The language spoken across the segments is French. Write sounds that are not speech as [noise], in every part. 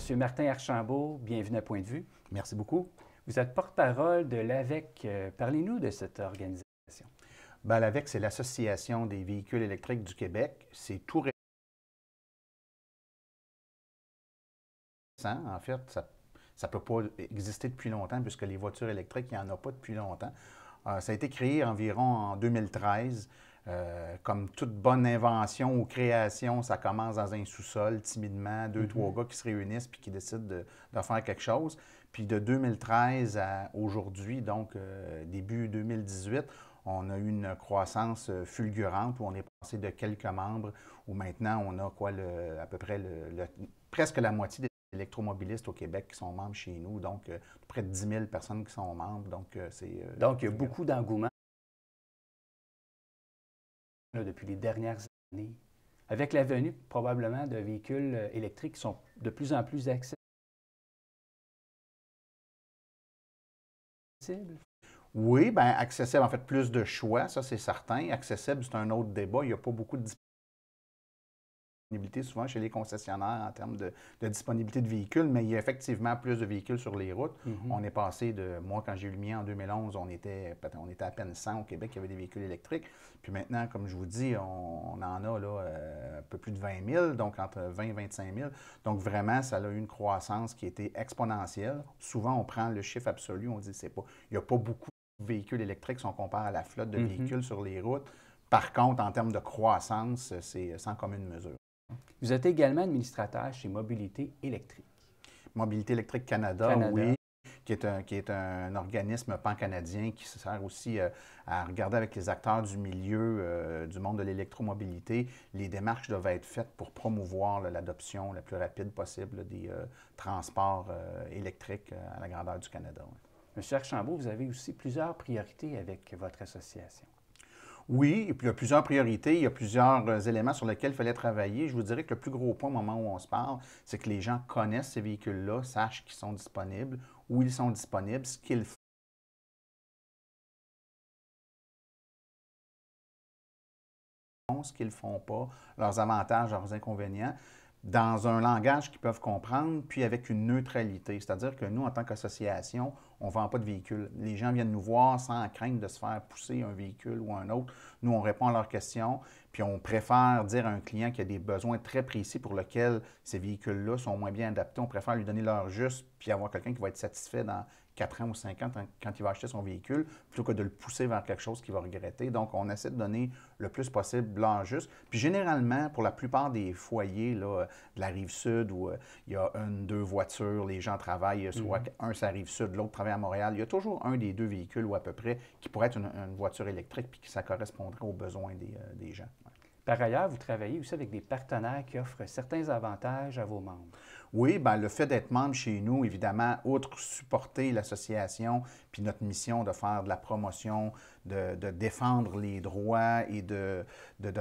Monsieur Martin Archambault, bienvenue à Point de vue. Merci beaucoup. Vous êtes porte-parole de l'AVEC. Euh, parlez-nous de cette organisation. Ben, L'AVEC, c'est l'Association des véhicules électriques du Québec. C'est tout récent. Hein? En fait, ça ne peut pas exister depuis longtemps puisque les voitures électriques, il n'y en a pas depuis longtemps. Euh, ça a été créé environ en 2013 euh, comme toute bonne invention ou création, ça commence dans un sous-sol, timidement, deux, trois mhm. gars qui se réunissent puis qui décident de, faire quelque chose. Puis de 2013 à aujourd'hui, donc euh, début 2018, on a eu une croissance euh, fulgurante où on est passé de quelques membres où maintenant on a quoi, le, à peu près le, presque la moitié des électromobilistes au Québec qui sont membres chez nous, donc près de 10 000 personnes qui sont membres. Donc, c'est, donc il y a beaucoup d'engouement depuis les dernières années, avec la venue probablement de véhicules euh, électriques qui sont de plus en plus accessibles? Oui, bien, accessible, en fait, plus de choix, ça c'est certain. Accessible, c'est un autre débat. Il n'y a pas beaucoup de disponibilité souvent chez les concessionnaires en termes de, disponibilité de véhicules, mais il y a effectivement plus de véhicules sur les routes. Mm-hmm. On est passé de, moi quand j'ai eu le mien en 2011, on était, on était à peine 100 au Québec, il y avait des véhicules électriques. Puis maintenant, comme je vous dis, on, en a là, euh, un peu plus de 20 000, donc entre 20 et 25 000. Donc vraiment, ça a eu une croissance qui était exponentielle. Souvent, on prend le chiffre absolu, on dit c'est pas, il n'y a pas beaucoup de véhicules électriques si on compare à la flotte de mm-hmm. véhicules sur les routes. Par contre, en termes de croissance, c'est sans commune mesure. Vous êtes également administrateur chez Mobilité électrique. Mobilité électrique Canada, oui. Qui est, un, qui est un organisme pan-canadien qui sert aussi euh, à regarder avec les acteurs du milieu euh, du monde de l'électromobilité. Les démarches doivent être faites pour promouvoir l'adoption la plus rapide possible des euh, transports électriques à la grandeur du Canada. Monsieur Archambault, vous avez aussi plusieurs priorités avec votre association. Oui, puis il y a plusieurs priorités, il y a plusieurs euh, éléments sur lesquels il fallait travailler. Je vous dirais que le plus gros point au moment où on se parle, c'est que les gens connaissent ces véhicules-là, sachent qu'ils sont disponibles, où ils sont disponibles, ce qu'ils font. ce qu'ils font pas, leurs avantages, leurs inconvénients dans un langage qu'ils peuvent comprendre, puis avec une neutralité. C'est-à-dire que nous, en tant qu'association, on ne vend pas de véhicules. Les gens viennent nous voir sans crainte de se faire pousser un véhicule ou un autre. Nous, on répond à leurs questions, puis on préfère dire à un client qui a des besoins très précis pour lesquels ces véhicules-là sont moins bien adaptés. On préfère lui donner leur juste, puis avoir quelqu'un qui va être satisfait dans 4 ans ou 5 ans quand il va acheter son véhicule, plutôt que de le pousser vers quelque chose qu'il va regretter. Donc, on essaie de donner le plus possible blanc juste. Puis généralement, pour la plupart des foyers là, euh, de la rive sud, où euh, il y a une, deux voitures, les gens travaillent, euh, soit mm-hmm. un, ça arrive sud, l'autre travaille à Montréal, il y a toujours un des deux véhicules ou à peu près qui pourrait être une, voiture électrique, puis que ça correspondrait aux besoins des, gens. Par ailleurs, vous travaillez aussi avec des partenaires qui offrent certains avantages à vos membres. Oui, ben, le fait d'être membre chez nous, évidemment, outre supporter l'association, puis notre mission de faire de la promotion, de, de défendre les droits et de,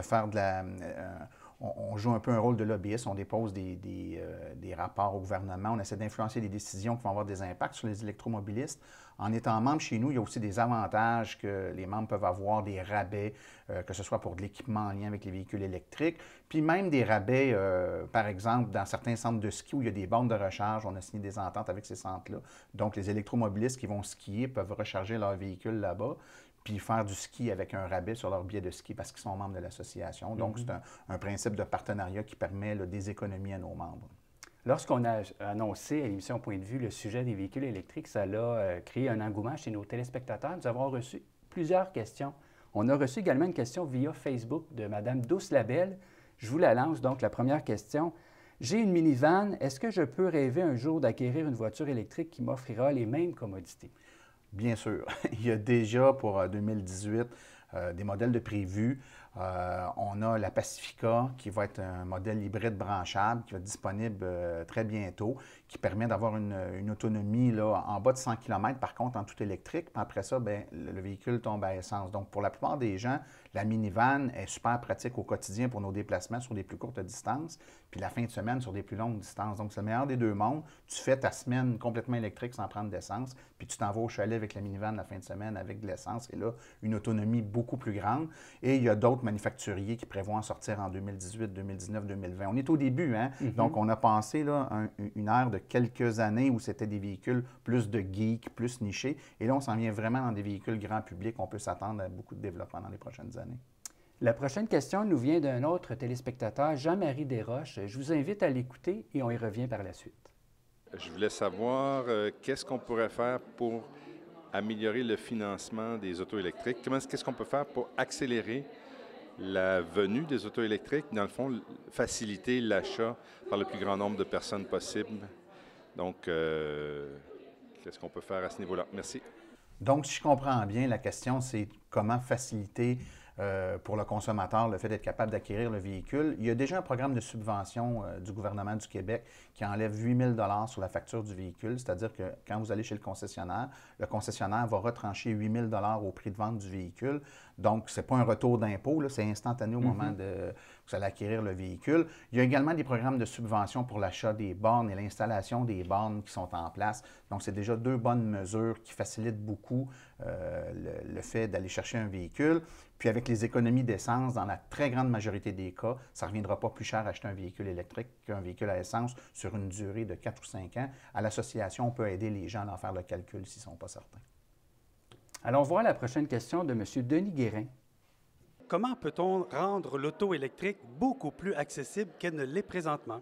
faire de la... Euh, on, joue un peu un rôle de lobbyiste, on dépose des, euh, rapports au gouvernement, on essaie d'influencer des décisions qui vont avoir des impacts sur les électromobilistes. En étant membre chez nous, il y a aussi des avantages que les membres peuvent avoir, des rabais, euh, que ce soit pour de l'équipement en lien avec les véhicules électriques, puis même des rabais, euh, par exemple, dans certains centres de ski où il y a des bornes de recharge, on a signé des ententes avec ces centres-là. Donc, les électromobilistes qui vont skier peuvent recharger leur véhicule là-bas puis faire du ski avec un rabais sur leur billet de ski parce qu'ils sont membres de l'association. Donc, mhm. c'est un, principe de partenariat qui permet des économies à nos membres. Lorsqu'on a annoncé à l'émission Point de vue le sujet des véhicules électriques, ça a euh, créé un engouement chez nos téléspectateurs. Nous avons reçu plusieurs questions. On a reçu également une question via Facebook de Mme Douce label Je vous la lance donc, la première question. J'ai une minivan. Est-ce que je peux rêver un jour d'acquérir une voiture électrique qui m'offrira les mêmes commodités? Bien sûr. [laughs] Il y a déjà pour 2018 euh, euh, des modèles de prévus. Euh, on a la Pacifica, qui va être un modèle hybride branchable, qui va être disponible euh, très bientôt, qui permet d'avoir une, autonomie là, en bas de 100 km, par contre, en tout électrique. après ça, ben, le véhicule tombe à essence. Donc, pour la plupart des gens, la minivan est super pratique au quotidien pour nos déplacements sur des plus courtes distances, puis la fin de semaine sur des plus longues distances. Donc, c'est le meilleur des deux mondes. Tu fais ta semaine complètement électrique sans prendre d'essence, puis tu t'en vas au chalet avec la minivan la fin de semaine avec de l'essence. Et là, une autonomie beaucoup plus grande. Et il y a d'autres manufacturiers qui prévoient en sortir en 2018, 2019, 2020. On est au début, hein? Mhm. donc on a pensé là, une ère de quelques années où c'était des véhicules plus de geeks, plus nichés. Et là, on s'en vient vraiment dans des véhicules grand public. On peut s'attendre à beaucoup de développement dans les prochaines années. La prochaine question nous vient d'un autre téléspectateur, Jean-Marie Desroches. Je vous invite à l'écouter et on y revient par la suite. Je voulais savoir euh, qu'est-ce qu'on pourrait faire pour améliorer le financement des auto électriques. Comment qu'est-ce qu'on peut faire pour accélérer la venue des autos électriques, dans le fond, faciliter l'achat par le plus grand nombre de personnes possible. Donc, euh, qu'est-ce qu'on peut faire à ce niveau-là? Merci. Donc, si je comprends bien, la question, c'est comment faciliter euh, pour le consommateur, le fait d'être capable d'acquérir le véhicule. Il y a déjà un programme de subvention euh, du gouvernement du Québec qui enlève 8 000 sur la facture du véhicule, c'est-à-dire que quand vous allez chez le concessionnaire, le concessionnaire va retrancher 8 000 au prix de vente du véhicule. Donc, ce n'est pas un retour d'impôt, c'est instantané au mm-hmm. moment de, vous l'acquérir le véhicule. Il y a également des programmes de subvention pour l'achat des bornes et l'installation des bornes qui sont en place. Donc, c'est déjà deux bonnes mesures qui facilitent beaucoup euh, le, fait d'aller chercher un véhicule. Puis avec les économies d'essence, dans la très grande majorité des cas, ça ne reviendra pas plus cher à acheter un véhicule électrique qu'un véhicule à essence sur une durée de 4 ou 5 ans. À l'association, on peut aider les gens à en faire le calcul s'ils ne sont pas certains. Allons voir la prochaine question de M. Denis Guérin. Comment peut-on rendre l'auto électrique beaucoup plus accessible qu'elle ne l'est présentement?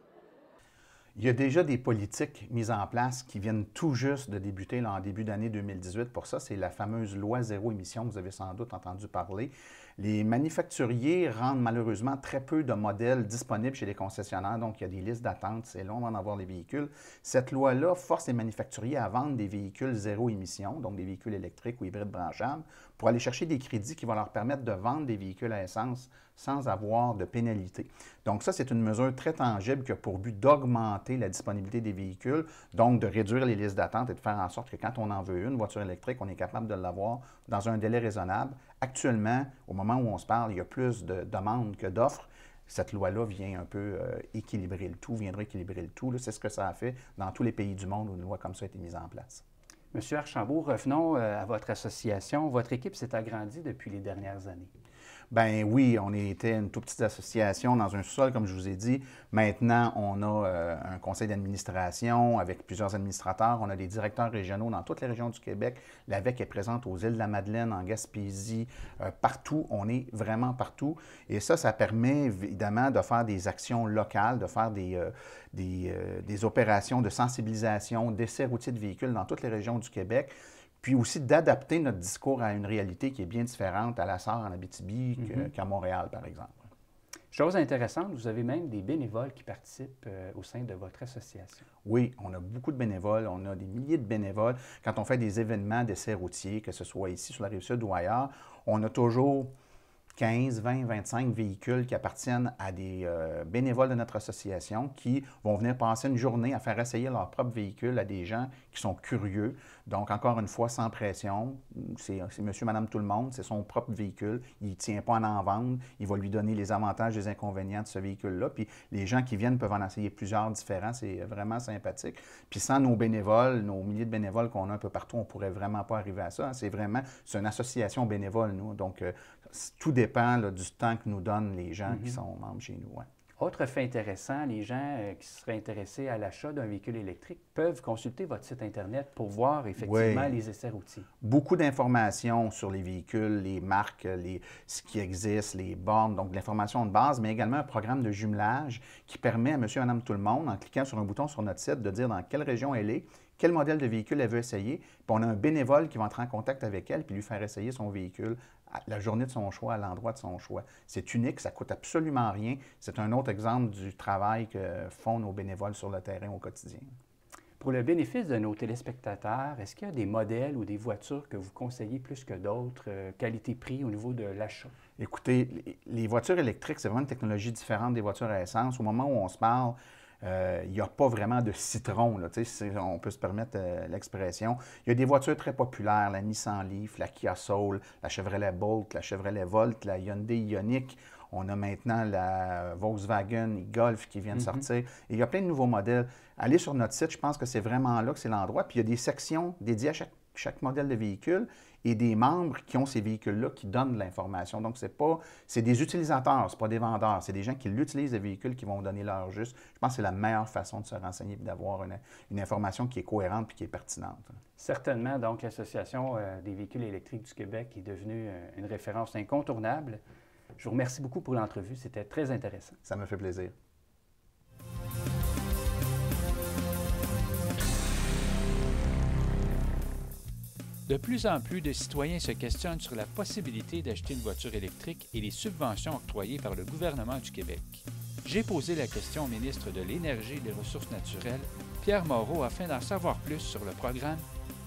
Il y a déjà des politiques mises en place qui viennent tout juste de débuter là, en début d'année 2018. Pour ça, c'est la fameuse loi zéro émission, vous avez sans doute entendu parler. Les manufacturiers rendent malheureusement très peu de modèles disponibles chez les concessionnaires, donc il y a des listes d'attente, c'est long d'en avoir les véhicules. Cette loi-là force les manufacturiers à vendre des véhicules zéro émission, donc des véhicules électriques ou hybrides branchables, pour aller chercher des crédits qui vont leur permettre de vendre des véhicules à essence sans avoir de pénalité. Donc ça, c'est une mesure très tangible qui a pour but d'augmenter la disponibilité des véhicules, donc de réduire les listes d'attente et de faire en sorte que quand on en veut une voiture électrique, on est capable de l'avoir dans un délai raisonnable. Actuellement, au moment où on se parle, il y a plus de demandes que d'offres cette loi-là vient un peu euh, équilibrer le tout, viendra équilibrer le tout. C'est ce que ça a fait dans tous les pays du monde où une loi comme ça a été mise en place. Monsieur Archambault, revenons euh, à votre association. Votre équipe s'est agrandie depuis les dernières années. Ben oui, on était une toute petite association dans un sous sol, comme je vous ai dit. Maintenant, on a euh, un conseil d'administration avec plusieurs administrateurs. On a des directeurs régionaux dans toutes les régions du Québec. L'AVEC est présente aux îles de la Madeleine, en Gaspésie, euh, partout. On est vraiment partout. Et ça, ça permet évidemment de faire des actions locales, de faire des, euh, des opérations de sensibilisation, d'essais routiers de véhicules dans toutes les régions du Québec puis aussi d'adapter notre discours à une réalité qui est bien différente à la SAR en Abitibi mhm. qu'à Montréal, par exemple. Chose intéressante, vous avez même des bénévoles qui participent euh, au sein de votre association. Oui, on a beaucoup de bénévoles, on a des milliers de bénévoles. Quand on fait des événements d'essais routiers, que ce soit ici sur la rive sud ou ailleurs, on a toujours 15, 20, 25 véhicules qui appartiennent à des euh, bénévoles de notre association qui vont venir passer une journée à faire essayer leur propre véhicule à des gens qui sont curieux. Donc, encore une fois, sans pression, c'est monsieur, madame, tout le monde, c'est son propre véhicule, il ne tient pas à en vendre, il va lui donner les avantages, les inconvénients de ce véhicule-là. Puis les gens qui viennent peuvent en essayer plusieurs différents, c'est vraiment sympathique. Puis sans nos bénévoles, nos milliers de bénévoles qu'on a un peu partout, on ne pourrait vraiment pas arriver à ça. Hein. C'est vraiment, c'est une association bénévole, nous. Donc, euh, tout dépend du temps que nous donnent les gens qui mhm. sont membres chez nous. Autre fait intéressant, les gens euh, qui seraient intéressés à l'achat d'un véhicule électrique peuvent consulter votre site Internet pour voir effectivement les essais routiers. Beaucoup d'informations sur les véhicules, les marques, ce qui existe, les bornes, donc l'information de base, mais également un programme de jumelage qui permet à monsieur, madame, tout le monde, en cliquant sur un bouton sur notre site, de dire dans quelle région elle est quel modèle de véhicule elle veut essayer. Puis on a un bénévole qui va entrer en contact avec elle puis lui faire essayer son véhicule la journée de son choix, à l'endroit de son choix. C'est unique, ça coûte absolument rien. C'est un autre exemple du travail que font nos bénévoles sur le terrain au quotidien. Pour le bénéfice de nos téléspectateurs, est-ce qu'il y a des modèles ou des voitures que vous conseillez plus que d'autres, euh, qualité-prix au niveau de l'achat? Écoutez, les voitures électriques, c'est vraiment une technologie différente des voitures à essence. Au moment où on se parle, il euh, n'y a pas vraiment de citron, là, si on peut se permettre euh, l'expression. Il y a des voitures très populaires, la Nissan Leaf, la Kia Soul, la Chevrolet Bolt, la Chevrolet Volt, la Hyundai Ioniq. On a maintenant la Volkswagen Golf qui vient de mhm. sortir. il y a plein de nouveaux modèles. Allez sur notre site, je pense que c'est vraiment là que c'est l'endroit. Puis il y a des sections dédiées à chaque modèle de véhicule et des membres qui ont ces véhicules-là qui donnent l'information. Donc, c'est pas, c'est des utilisateurs, c'est pas des vendeurs, c'est des gens qui l'utilisent, les véhicules, qui vont donner leur juste. Je pense que c'est la meilleure façon de se renseigner et d'avoir une, une, information qui est cohérente et qui est pertinente. Certainement, donc, l'Association euh, des véhicules électriques du Québec est devenue euh, une référence incontournable. Je vous remercie beaucoup pour l'entrevue, c'était très intéressant. Ça me fait plaisir. De plus en plus de citoyens se questionnent sur la possibilité d'acheter une voiture électrique et les subventions octroyées par le gouvernement du Québec. J'ai posé la question au ministre de l'Énergie et des Ressources naturelles, Pierre Moreau, afin d'en savoir plus sur le programme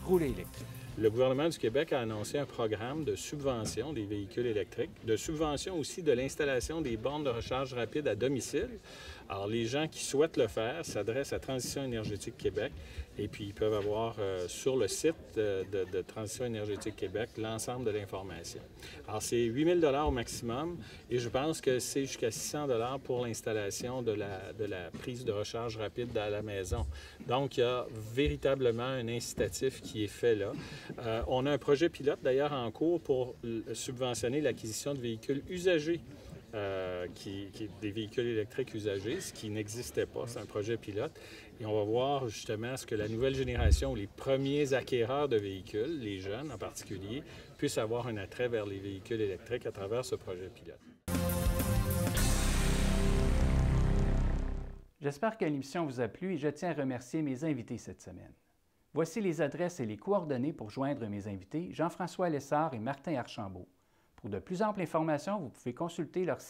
Rouler électrique. Le gouvernement du Québec a annoncé un programme de subvention des véhicules électriques, de subvention aussi de l'installation des bornes de recharge rapide à domicile, alors, les gens qui souhaitent le faire s'adressent à Transition énergétique Québec et puis ils peuvent avoir euh, sur le site euh, de, Transition énergétique Québec l'ensemble de l'information. Alors, c'est 8 000 au maximum et je pense que c'est jusqu'à 600 pour l'installation de la, prise de recharge rapide à la maison. Donc, il y a véritablement un incitatif qui est fait là. Euh, on a un projet pilote d'ailleurs en cours pour subventionner l'acquisition de véhicules usagés euh, qui, des véhicules électriques usagés, ce qui n'existait pas. C'est un projet pilote. Et on va voir justement ce que la nouvelle génération, les premiers acquéreurs de véhicules, les jeunes en particulier, puissent avoir un attrait vers les véhicules électriques à travers ce projet pilote. J'espère que l'émission vous a plu et je tiens à remercier mes invités cette semaine. Voici les adresses et les coordonnées pour joindre mes invités, Jean-François Lessard et Martin Archambault. Pour de plus amples informations, vous pouvez consulter leur site